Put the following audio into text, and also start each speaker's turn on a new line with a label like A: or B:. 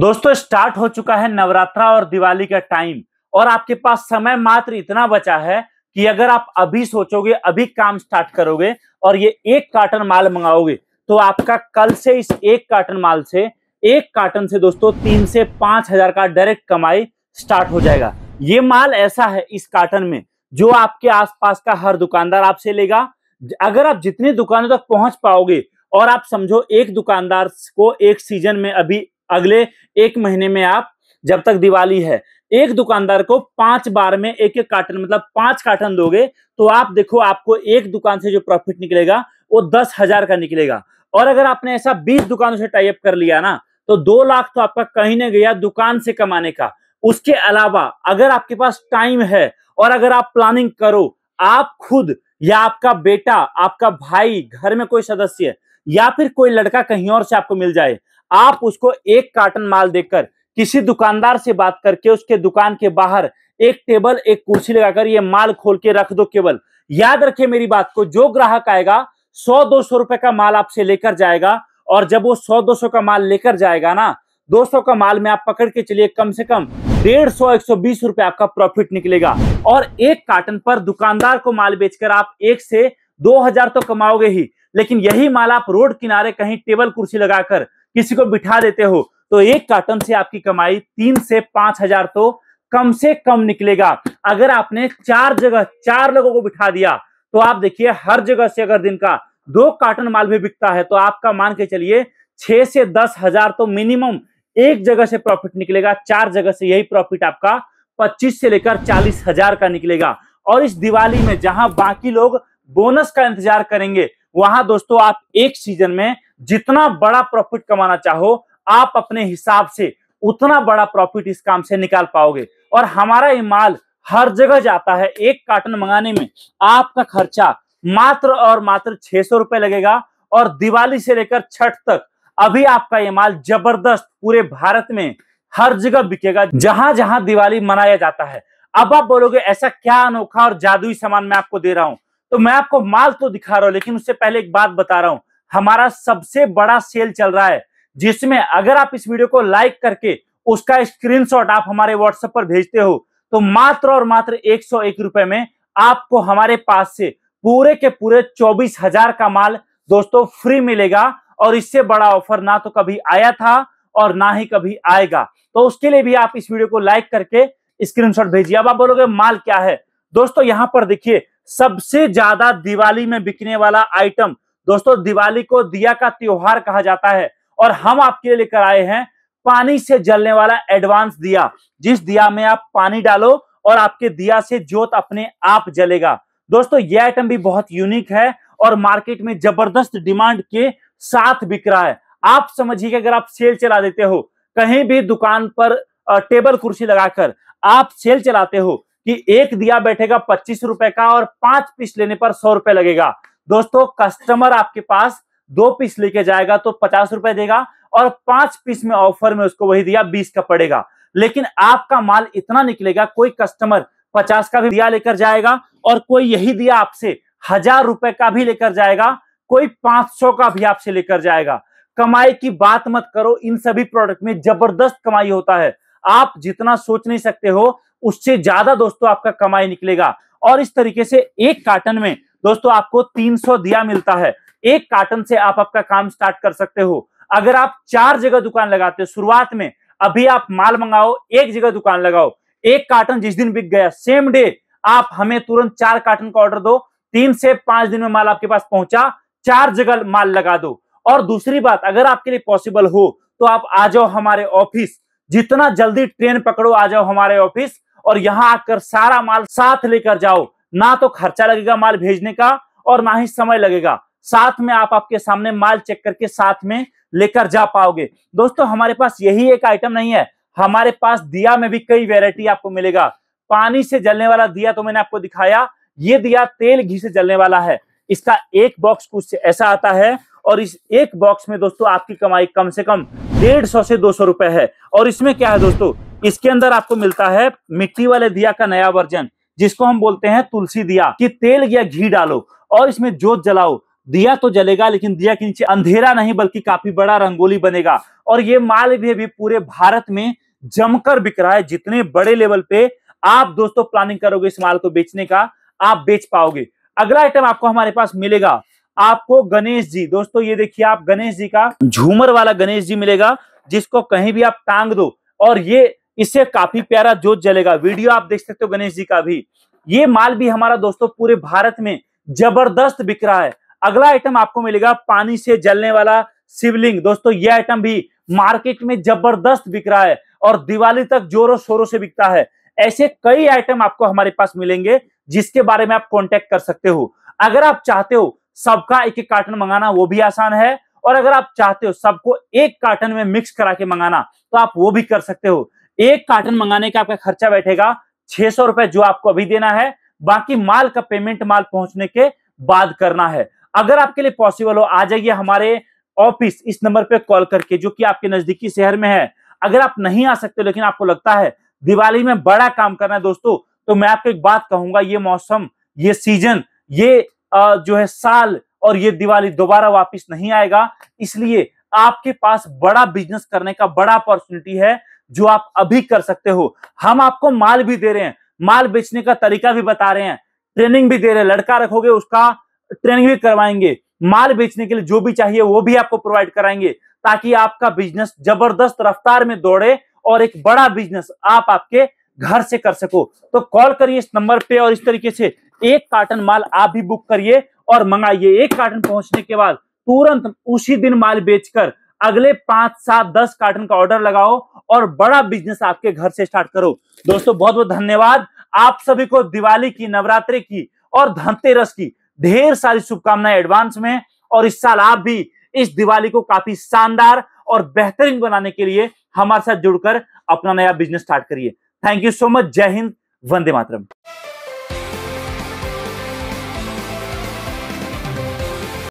A: दोस्तों स्टार्ट हो चुका है नवरात्रा और दिवाली का टाइम और आपके पास समय मात्र इतना बचा है कि अगर आप अभी सोचोगे अभी काम स्टार्ट करोगे और ये एक कार्टन माल मंगाओगे तो आपका कल से इस एक कार्टन माल से एक कार्टन से दोस्तों तीन से पांच हजार का डायरेक्ट कमाई स्टार्ट हो जाएगा ये माल ऐसा है इस कार्टन में जो आपके आसपास का हर दुकानदार आपसे लेगा अगर आप जितनी दुकानों तक पहुंच पाओगे और आप समझो एक दुकानदार को एक सीजन में अभी अगले एक महीने में आप जब तक दिवाली है एक दुकानदार को पांच बार में एक एक कार्टन मतलब पांच कार्टन दोगे तो आप देखो आपको एक दुकान से जो प्रॉफिट निकलेगा वो दस हजार का निकलेगा और अगर आपने ऐसा बीस दुकानों से टाइप कर लिया ना तो दो लाख तो आपका कहीं ना गया दुकान से कमाने का उसके अलावा अगर आपके पास टाइम है और अगर आप प्लानिंग करो आप खुद या आपका बेटा आपका भाई घर में कोई सदस्य या फिर कोई लड़का कहीं और से आपको मिल जाए आप उसको एक कार्टन माल देकर किसी दुकानदार से बात करके उसके दुकान के बाहर एक टेबल एक कुर्सी लगाकर ये माल खोल के रख दो केवल याद रखे मेरी बात को जो ग्राहक आएगा सौ दो सौ रुपए का माल आपसे लेकर जाएगा और जब वो सौ दो सौ का माल लेकर जाएगा ना दो सौ का माल में आप पकड़ के चलिए कम से कम डेढ़ सौ एक सौ बीस रुपए आपका प्रॉफिट निकलेगा और एक कार्टन पर दुकानदार को माल बेचकर आप एक से दो हजार तो कमाओगे ही लेकिन यही माल आप रोड किनारे कहीं टेबल कुर्सी लगाकर किसी को बिठा देते हो तो एक कार्टन से आपकी कमाई तीन से पांच हजार तो कम से कम निकलेगा अगर आपने चार जगह चार लोगों को बिठा दिया तो आप देखिए हर जगह से अगर दिन का दो कार्टन माल भी बिकता है तो आपका मान के चलिए छह से दस हजार तो मिनिमम एक जगह से प्रॉफिट निकलेगा चार जगह से यही प्रॉफिट आपका पच्चीस से लेकर चालीस हजार का निकलेगा और इस दिवाली में जहां बाकी लोग बोनस का इंतजार करेंगे वहां दोस्तों आप एक सीजन में जितना बड़ा प्रॉफिट कमाना चाहो आप अपने हिसाब से उतना बड़ा प्रॉफिट इस काम से निकाल पाओगे और हमारा ये माल हर जगह जाता है एक कार्टन मंगाने में आपका खर्चा मात्र और मात्र छह सौ रुपए लगेगा और दिवाली से लेकर छठ तक अभी आपका ये माल जबरदस्त पूरे भारत में हर जगह बिकेगा जहां जहां दिवाली मनाया जाता है अब आप बोलोगे ऐसा क्या अनोखा और जादुई सामान मैं आपको दे रहा हूं तो मैं आपको माल तो दिखा रहा हूं लेकिन उससे पहले एक बात बता रहा हूं हमारा सबसे बड़ा सेल चल रहा है जिसमें अगर आप इस वीडियो को लाइक करके उसका स्क्रीनशॉट आप हमारे व्हाट्सएप पर भेजते हो तो मात्र और मात्र एक सौ एक रुपए में आपको हमारे पास से पूरे के पूरे चौबीस हजार का माल दोस्तों फ्री मिलेगा और इससे बड़ा ऑफर ना तो कभी आया था और ना ही कभी आएगा तो उसके लिए भी आप इस वीडियो को लाइक करके स्क्रीनशॉट भेजिए अब आप बोलोगे माल क्या है दोस्तों यहां पर देखिए सबसे ज्यादा दिवाली में बिकने वाला आइटम दोस्तों दिवाली को दिया का त्योहार कहा जाता है और हम आपके लिए लेकर आए हैं पानी से जलने वाला एडवांस दिया जिस दिया में आप पानी डालो और आपके दिया से जोत अपने आप जलेगा दोस्तों यह आइटम भी बहुत यूनिक है और मार्केट में जबरदस्त डिमांड के साथ बिक रहा है आप समझिए अगर आप सेल चला देते हो कहीं भी दुकान पर टेबल कुर्सी लगाकर आप सेल चलाते हो कि एक दिया बैठेगा पच्चीस रुपए का और पांच पीस लेने पर सौ रुपए लगेगा दोस्तों कस्टमर आपके पास दो पीस लेके जाएगा तो पचास रुपए देगा और पांच पीस में ऑफर में उसको वही दिया बीस का पड़ेगा लेकिन आपका माल इतना निकलेगा कोई कस्टमर पचास का भी दिया लेकर जाएगा और कोई यही दिया आपसे हजार रुपए का भी लेकर जाएगा कोई पांच सौ का भी आपसे लेकर जाएगा कमाई की बात मत करो इन सभी प्रोडक्ट में जबरदस्त कमाई होता है आप जितना सोच नहीं सकते हो उससे ज्यादा दोस्तों आपका कमाई निकलेगा और इस तरीके से एक कार्टन में दोस्तों आपको 300 दिया मिलता है एक कार्टन से आप आपका काम स्टार्ट कर सकते हो अगर आप चार जगह दुकान लगाते हो शुरुआत में अभी आप माल मंगाओ एक जगह दुकान लगाओ एक कार्टन जिस दिन बिक गया सेम डे आप हमें तुरंत चार कार्टन का ऑर्डर दो तीन से पांच दिन में माल आपके पास पहुंचा चार जगह माल लगा दो और दूसरी बात अगर आपके लिए पॉसिबल हो तो आप आ जाओ हमारे ऑफिस जितना जल्दी ट्रेन पकड़ो आ जाओ हमारे ऑफिस और यहां आकर सारा माल साथ लेकर जाओ ना तो खर्चा लगेगा माल भेजने का और ना ही समय लगेगा साथ में आप आपके सामने माल चेक करके साथ में लेकर जा पाओगे दोस्तों हमारे पास यही एक आइटम नहीं है हमारे पास दिया में भी कई वेरायटी आपको मिलेगा पानी से जलने वाला दिया तो मैंने आपको दिखाया ये दिया तेल घी से जलने वाला है इसका एक बॉक्स कुछ ऐसा आता है और इस एक बॉक्स में दोस्तों आपकी कमाई कम से कम डेढ़ सौ से दो सौ रुपए है और इसमें क्या है दोस्तों इसके अंदर आपको मिलता है मिट्टी वाले दिया का नया वर्जन जिसको हम बोलते हैं तुलसी दिया कि तेल या घी डालो और इसमें जोत जलाओ दिया तो जलेगा लेकिन दिया के नीचे अंधेरा नहीं बल्कि काफी बड़ा रंगोली बनेगा और ये माल भी अभी पूरे भारत में जमकर बिक रहा है जितने बड़े लेवल पे आप दोस्तों प्लानिंग करोगे इस माल को बेचने का आप बेच पाओगे अगला आइटम आपको हमारे पास मिलेगा आपको गणेश जी दोस्तों ये देखिए आप गणेश जी का झूमर वाला गणेश जी मिलेगा जिसको कहीं भी आप टांग दो और ये इससे काफी प्यारा जोत जलेगा वीडियो आप देख सकते हो गणेश जी का भी ये माल भी हमारा दोस्तों पूरे भारत में जबरदस्त बिक रहा है अगला आइटम आपको मिलेगा पानी से जलने वाला शिवलिंग दोस्तों ये आइटम भी मार्केट में जबरदस्त बिक रहा है और दिवाली तक जोरों शोरों से बिकता है ऐसे कई आइटम आपको हमारे पास मिलेंगे जिसके बारे में आप कॉन्टेक्ट कर सकते हो अगर आप चाहते हो सबका एक एक कार्टन मंगाना वो भी आसान है और अगर आप चाहते हो सबको एक कार्टन में मिक्स करा के मंगाना तो आप वो भी कर सकते हो एक कार्टन मंगाने का आपका खर्चा बैठेगा छह सौ रुपए जो आपको अभी देना है बाकी माल का पेमेंट माल पहुंचने के बाद करना है अगर आपके लिए पॉसिबल हो आ जाइए हमारे ऑफिस इस नंबर पे कॉल करके जो कि आपके नजदीकी शहर में है अगर आप नहीं आ सकते लेकिन आपको लगता है दिवाली में बड़ा काम करना है दोस्तों तो मैं आपको एक बात कहूंगा ये मौसम ये सीजन ये जो है साल और ये दिवाली दोबारा वापस नहीं आएगा इसलिए आपके पास बड़ा बिजनेस करने का बड़ा अपॉर्चुनिटी है जो आप अभी कर सकते हो हम आपको माल भी दे रहे हैं माल बेचने का तरीका भी बता रहे हैं ट्रेनिंग भी दे रहे हैं लड़का रखोगे उसका ट्रेनिंग भी करवाएंगे माल बेचने के लिए जो भी चाहिए वो भी आपको प्रोवाइड कराएंगे ताकि आपका बिजनेस जबरदस्त रफ्तार में दौड़े और एक बड़ा बिजनेस आप आपके घर से कर सको तो कॉल करिए इस नंबर पे और इस तरीके से एक कार्टन माल आप भी बुक करिए और मंगाइए एक कार्टन पहुंचने के बाद तुरंत उसी दिन माल बेचकर अगले पांच सात दस कार्टन का ऑर्डर लगाओ और बड़ा बिजनेस आपके घर से स्टार्ट करो दोस्तों बहुत बहुत धन्यवाद आप सभी को दिवाली की नवरात्रि की और धनतेरस की ढेर सारी शुभकामनाएं एडवांस में और इस साल आप भी इस दिवाली को काफी शानदार और बेहतरीन बनाने के लिए हमारे साथ जुड़कर अपना नया बिजनेस स्टार्ट करिए thank you so much Jai Hind Vande Mataram